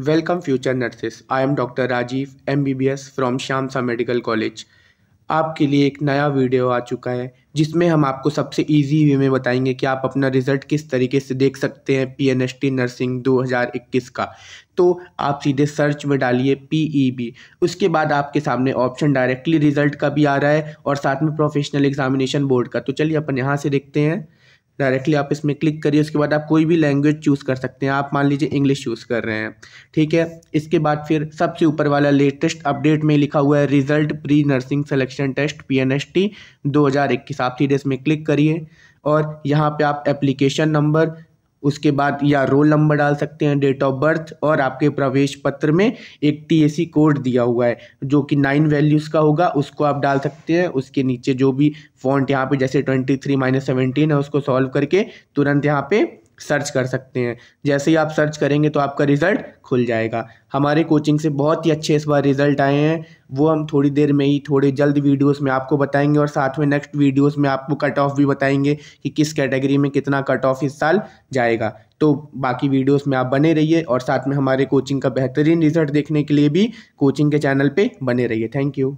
welcome future nurses I am doctor Rajeev M B B S from श्यामसा medical college आपके लिए एक नया वीडियो आ चुका है जिसमें हम आपको सबसे इजी वे में बताएंगे कि आप अपना रिजल्ट किस तरीके से देख सकते हैं P N S T nursing 2021 का तो आप सीधे सर्च में डालिए पी ई बी उसके बाद आपके सामने ऑप्शन डायरेक्टली रिजल्ट का भी आ रहा है और साथ में प्रोफेशनल एग्जामिनेशन बोर्ड का तो चलिए अपन यहाँ से देखते हैं डायरेक्टली आप इसमें क्लिक करिए उसके बाद आप कोई भी लैंग्वेज चूज़ कर सकते हैं आप मान लीजिए इंग्लिश चूज़ कर रहे हैं ठीक है इसके बाद फिर सबसे ऊपर वाला लेटेस्ट अपडेट में लिखा हुआ है result pre nursing selection test P N S T दो हज़ार इक्कीस आप सीधे इसमें क्लिक करिए और यहाँ पे आप एप्लीकेशन नंबर उसके बाद या रोल नंबर डाल सकते हैं डेट ऑफ बर्थ और आपके प्रवेश पत्र में एक टीएसी कोड दिया हुआ है जो कि नाइन वैल्यूज़ का होगा उसको आप डाल सकते हैं उसके नीचे जो भी फॉन्ट यहाँ पे जैसे ट्वेंटी थ्री माइनस सेवेंटीन है उसको सॉल्व करके तुरंत यहाँ पे सर्च कर सकते हैं जैसे ही आप सर्च करेंगे तो आपका रिज़ल्ट खुल जाएगा हमारे कोचिंग से बहुत ही अच्छे इस बार रिज़ल्ट आए हैं वो हम थोड़ी देर में ही थोड़े जल्द वीडियोस में आपको बताएंगे और साथ में नेक्स्ट वीडियोस में आपको कट ऑफ भी बताएंगे कि किस कैटेगरी में कितना कट ऑफ इस साल जाएगा तो बाकी वीडियोज़ में आप बने रहिए और साथ में हमारे कोचिंग का बेहतरीन रिज़ल्ट देखने के लिए भी कोचिंग के चैनल पर बने रहिए थैंक यू